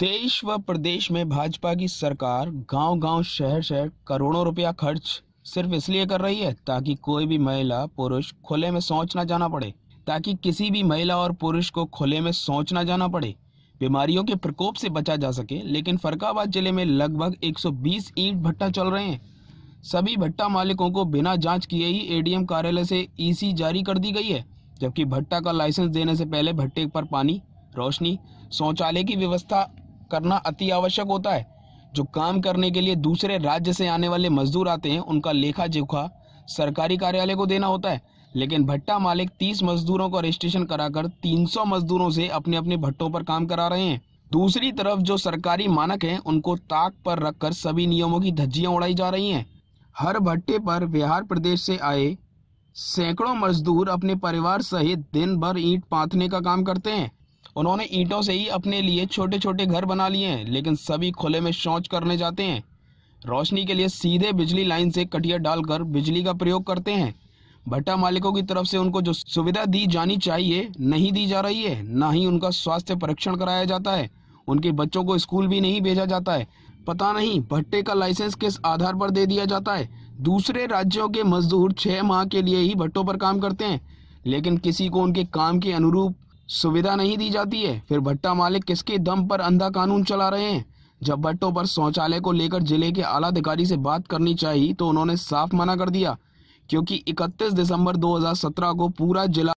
देश व प्रदेश में भाजपा की सरकार गांव-गांव शहर-शहर करोड़ों रुपया खर्च सिर्फ इसलिए कर रही है ताकि कोई भी महिला पुरुष खुले में सोच ना जाना पड़े ताकि किसी भी महिला और पुरुष को खुले में सोच ना जाना पड़े बीमारियों के प्रकोप से बचा जा सके लेकिन फरकाबाद जिले में लगभग 120 ईट भट्टा चल रहे हैं सभी भट्टा मालिकों को बिना जांच किए ही एडीएम कार्यालय से ईसी जारी कर दी गई है जबकि भट्टा का लाइसेंस देने से पहले भट्टे पर पानी रोशनी शौचालय की व्यवस्था करना अति आवश्यक होता है जो काम करने के लिए दूसरे राज्य से आने वाले मजदूर आते हैं उनका लेखा जोखा सरकारी कार्यालय को देना होता है लेकिन भट्टा मालिक 30 मजदूरों को रजिस्ट्रेशन कराकर 300 मजदूरों से अपने अपने भट्टों पर काम करा रहे हैं दूसरी तरफ जो सरकारी मानक हैं उनको ताक पर रखकर सभी नियमों की धज्जियां उड़ाई जा रही हैं हर भट्टे पर बिहार प्रदेश से आए सैकड़ों मजदूर अपने परिवार सहित दिन भर ईंट पाथने का काम करते हैं उन्होंने ईंटों से ही अपने लिए छोटे छोटे घर बना लिए हैं लेकिन सभी खुले में शौच करने जाते हैं रोशनी के लिए सीधे बिजली लाइन से कटिया डालकर बिजली का प्रयोग करते हैं भट्टा मालिकों की तरफ से उनको जो सुविधा दी जानी चाहिए नहीं दी जा रही है न ही उनका स्वास्थ्य परीक्षण कराया जाता है उनके बच्चों को स्कूल भी नहीं भेजा जाता है पता नहीं भट्टे का लाइसेंस किस आधार पर दे दिया जाता है दूसरे राज्यों के मजदूर छह माह के लिए ही भट्टों पर काम करते हैं लेकिन किसी को उनके काम के अनुरूप सुविधा नहीं दी जाती है फिर भट्टा मालिक किसके दम पर अंधा कानून चला रहे हैं जब भट्टों पर शौचालय को लेकर जिले के आला अधिकारी से बात करनी चाहिए तो उन्होंने साफ मना कर दिया क्योंकि 31 दिसंबर 2017 को पूरा जिला